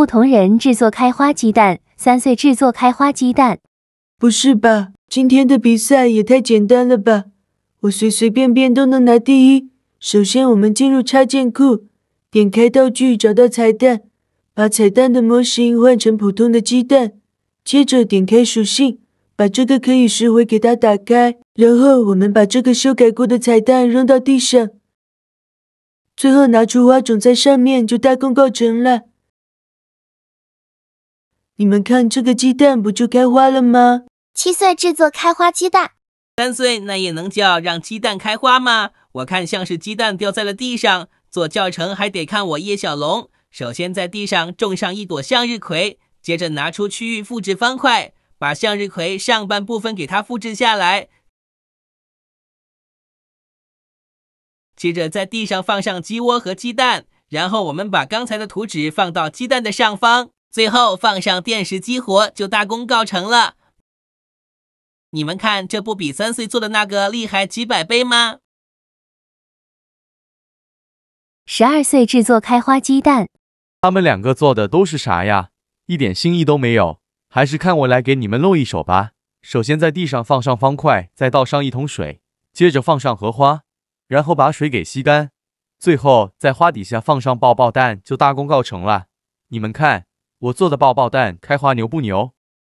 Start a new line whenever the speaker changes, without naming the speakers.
不同人制作开花鸡蛋，三岁制作开花鸡蛋，不是吧？今天的比赛也太简单了吧！我随随便便都能拿第一。首先，我们进入插件库，点开道具，找到彩蛋，把彩蛋的模型换成普通的鸡蛋。接着点开属性，把这个可以拾回给它打开。然后我们把这个修改过的彩蛋扔到地上，最后拿出花种在上面，就大功告成了。你们看，这个鸡蛋不就开花了吗？七岁制
作开花鸡蛋，
三岁那也能叫让鸡蛋开花吗？我看像是鸡蛋掉在了地上。做教程还得看我叶小龙。首先在地上种上一朵向日葵，接着拿出区域复制方块，把向日葵上半部分给它复制下来。接着在地上放上鸡窝和鸡蛋，然后我们把刚才的图纸放到鸡蛋的上方。最后放上电视激活就大功告成了。你们看，这不比三岁做的那个厉害几百倍吗？
十二岁制作开花鸡蛋，
他们两个做的都是啥呀？一点新意都没有，还是看我来给你们露一手吧。首先在地上放上方块，再倒上一桶水，接着放上荷花，然后把水给吸干，最后在花底下放上爆爆蛋，就大功告成了。你们看。我做的爆爆蛋开花牛不牛？